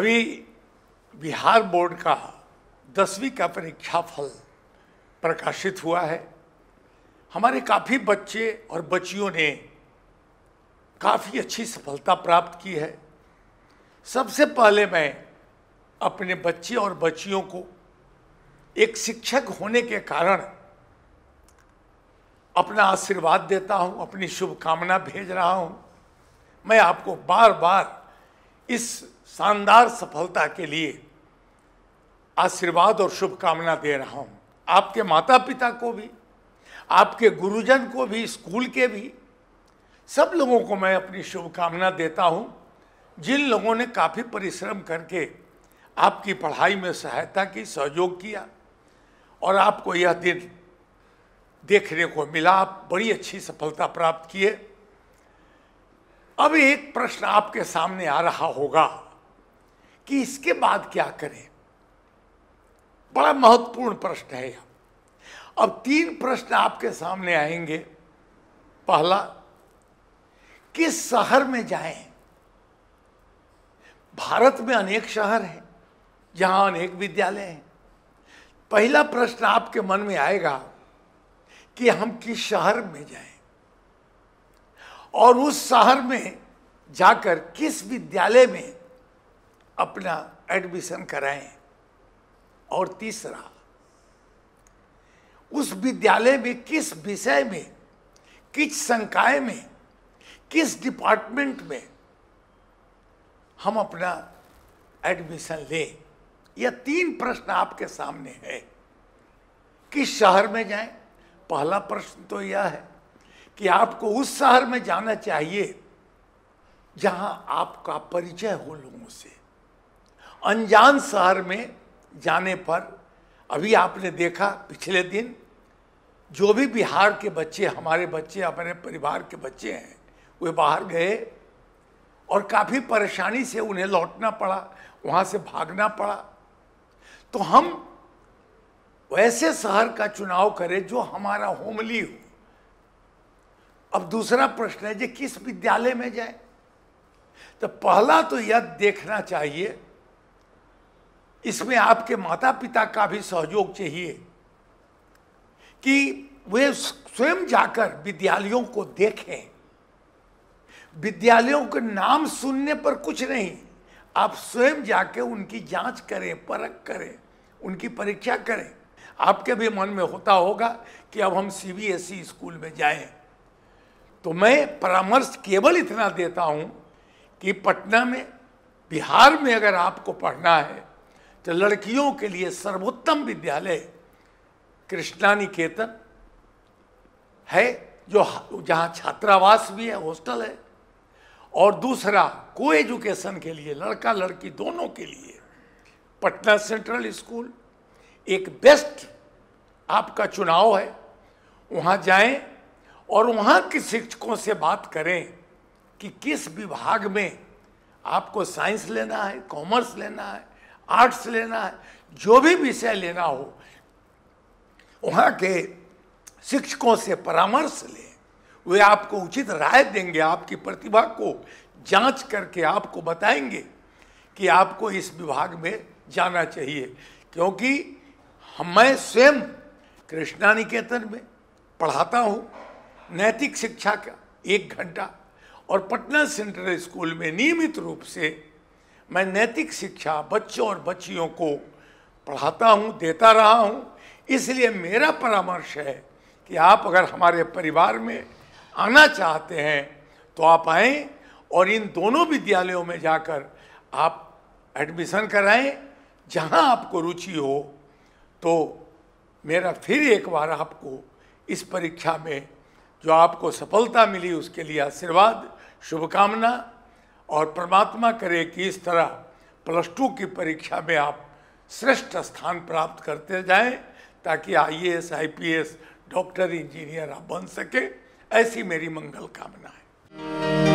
अभी बिहार बोर्ड का दसवीं का परीक्षा फल प्रकाशित हुआ है हमारे काफ़ी बच्चे और बच्चियों ने काफ़ी अच्छी सफलता प्राप्त की है सबसे पहले मैं अपने बच्चे और बच्चियों को एक शिक्षक होने के कारण अपना आशीर्वाद देता हूँ अपनी शुभकामना भेज रहा हूँ मैं आपको बार बार इस शानदार सफलता के लिए आशीर्वाद और शुभकामना दे रहा हूँ आपके माता पिता को भी आपके गुरुजन को भी स्कूल के भी सब लोगों को मैं अपनी शुभकामना देता हूँ जिन लोगों ने काफ़ी परिश्रम करके आपकी पढ़ाई में सहायता की सहयोग किया और आपको यह दिन देखने को मिला आप बड़ी अच्छी सफलता प्राप्त किए अब एक प्रश्न आपके सामने आ रहा होगा कि इसके बाद क्या करें बड़ा महत्वपूर्ण प्रश्न है यह अब तीन प्रश्न आपके सामने आएंगे पहला किस शहर में जाएं? भारत में अनेक शहर हैं जहां अनेक विद्यालय हैं पहला प्रश्न आपके मन में आएगा कि हम किस शहर में जाएं और उस शहर में जाकर किस विद्यालय में अपना एडमिशन कराएं और तीसरा उस विद्यालय में किस विषय में किस संकाय में किस डिपार्टमेंट में हम अपना एडमिशन लें यह तीन प्रश्न आपके सामने है किस शहर में जाएं पहला प्रश्न तो यह है कि आपको उस शहर में जाना चाहिए जहां आपका परिचय हो लोगों से अनजान शहर में जाने पर अभी आपने देखा पिछले दिन जो भी बिहार के बच्चे हमारे बच्चे अपने परिवार के बच्चे हैं वे बाहर गए और काफ़ी परेशानी से उन्हें लौटना पड़ा वहाँ से भागना पड़ा तो हम वैसे शहर का चुनाव करें जो हमारा होमली हो अब दूसरा प्रश्न है जो किस विद्यालय में जाए तो पहला तो यह देखना चाहिए इसमें आपके माता पिता का भी सहयोग चाहिए कि वे स्वयं जाकर विद्यालयों को देखें विद्यालयों के नाम सुनने पर कुछ नहीं आप स्वयं जाके उनकी जांच करें परख करें उनकी परीक्षा करें आपके भी मन में होता होगा कि अब हम सीबीएसई स्कूल में जाएं तो मैं परामर्श केवल इतना देता हूं कि पटना में बिहार में अगर आपको पढ़ना है तो लड़कियों के लिए सर्वोत्तम विद्यालय कृष्णा निकेतन है जो जहाँ छात्रावास भी है हॉस्टल है और दूसरा को एजुकेशन के लिए लड़का लड़की दोनों के लिए पटना सेंट्रल स्कूल एक बेस्ट आपका चुनाव है वहाँ जाएं और वहाँ के शिक्षकों से बात करें कि किस विभाग में आपको साइंस लेना है कॉमर्स लेना है आर्ट्स लेना है जो भी विषय लेना हो वहाँ के शिक्षकों से परामर्श लें वे आपको उचित राय देंगे आपकी प्रतिभा को जांच करके आपको बताएंगे कि आपको इस विभाग में जाना चाहिए क्योंकि मैं स्वयं कृष्णा निकेतन में पढ़ाता हूँ नैतिक शिक्षा का एक घंटा और पटना सेंट्रल स्कूल में नियमित रूप से मैं नैतिक शिक्षा बच्चों और बच्चियों को पढ़ाता हूँ देता रहा हूँ इसलिए मेरा परामर्श है कि आप अगर हमारे परिवार में आना चाहते हैं तो आप आएँ और इन दोनों विद्यालयों में जाकर आप एडमिशन कराएं जहां आपको रुचि हो तो मेरा फिर एक बार आपको इस परीक्षा में जो आपको सफलता मिली उसके लिए आशीर्वाद शुभकामना और परमात्मा करे कि इस तरह प्लस टू की परीक्षा में आप श्रेष्ठ स्थान प्राप्त करते जाएं ताकि आईएएस, आईपीएस, डॉक्टर इंजीनियर आप बन सके ऐसी मेरी मंगल कामना है